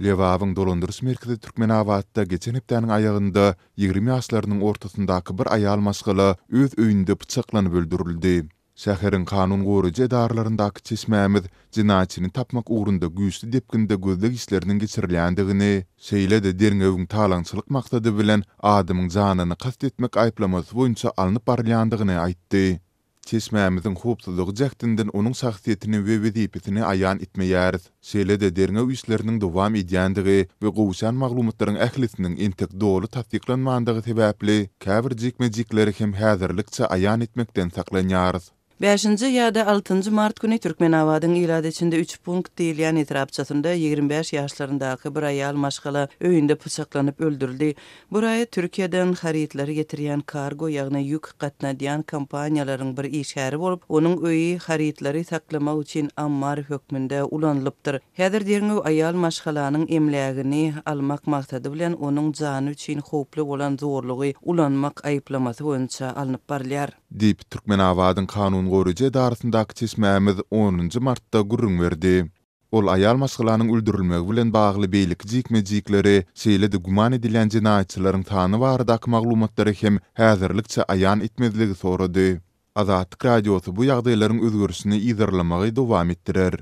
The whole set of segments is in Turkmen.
Levavyň dolandyrys merkezi Türkmen awatda geçen hepdeniň aýagynda 20 ýaşlarynyň ortasyndaky bir aýal masgala öz öýünde pyçaklanyp öldürildi. Şäheriň kanun goruje darlarındaky çeşmämiz jinayetçini tapmak ugrunda güýçli depkinde gözleg işleriniň geçirilýändigini, şeýle de derňewiň talançylyk maksady bilen adamyň janyny kastetmek aýplamasy boýunça alnyp barylandygyny aýtdy. Çeşmämizin hubsuzlygy jaktindan onuň sahtiýetini we wedipetini aýan etmeýär. Şeýle de derňe üýsleriniň dowam edýändigi we gowşan maglumatlaryň ählisiniň entik doly tasdiqlanmandygy sebäpli käbir jikme hem häzirlikçe aýan etmekden saklanýar. 5-nji ýa 6-njy mart güni türkmen awadyny ýerde içinde 3 punkt diýilýän etrapçasynda 25 ýaşlaryndaky bir aýal maşgala öýünde pysaklanyp öldürildi. Bu raýa Türkiýeden haritlary getirýän kargo ýagny ýük gatnadyan kompaniýalaryň bir işgäri bolup, onuň öýi haritlary saklamak üçin ammar hökmünde ulanylypdyr. Häzir derňe aýal maşgalanyň emlägini almak maksady bilen onuň jany üçin olan bolan zorlugy ulanmak aýplamasy boýunça alnyp barlar. Dip Türkmen awadyny kanun Gorije darsindaki çeşmämiz 10-njy martda gürrüň berdi. Ol ayal masgalanyň öldürilmegi bilen bagly beýlik jikleri şeýle guman edilen jinayetçilärin taýny barda ak maglumatlary hem häzirlikçe aýan etmezligi sorady. Azat radiosu bu ýagdaýlaryň özgörüşini ýygyrlamagy dowam etdirer.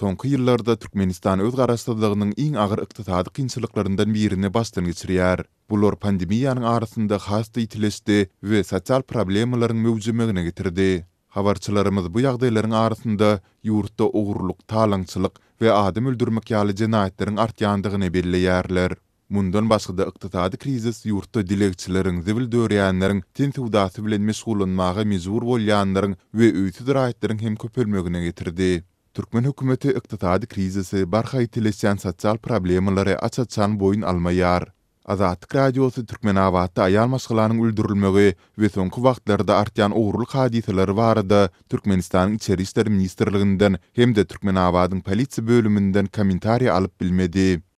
Soňky ýyllarda Türkmenistan öz garaşsyzlygynyň iň agyr ykdysady kynçylyklaryndan birini bastyň geçirýär. Bu lor pandemiýanyň arasynda has itilesdi we sosial problemlaryň möwjudymyna getirdi. Habarçılarımız bu yağdaylaryň arasynda ýurtda ogurluk, talançylyk we adam öldürmek ýaly jinayetleriň artýandygyny bellerler. Mundan başga da iqtisadi krizis ýurtda dilekçileriň, zewil döwriýanlaryň tinsewdaty bilen meşgullanmagy mezur bolýanlaryň we öýtü hem köpelmegine getirdi. Türkmen hökümeti iqtisadi krizisi barhaýtly syýasat sosial problemlere açatsan boyun almaýar. Azatik radiosu Türkmen avatda ayal maşgalanyň öldürilmegi we soňky wagtlarda artýan ogurlyk hadiseleri barada Türkmenistanyň içerişleri işleri ministrliginden hem de Türkmen awadynyň polisiýa bölümünden kommentary alyp bilmedi.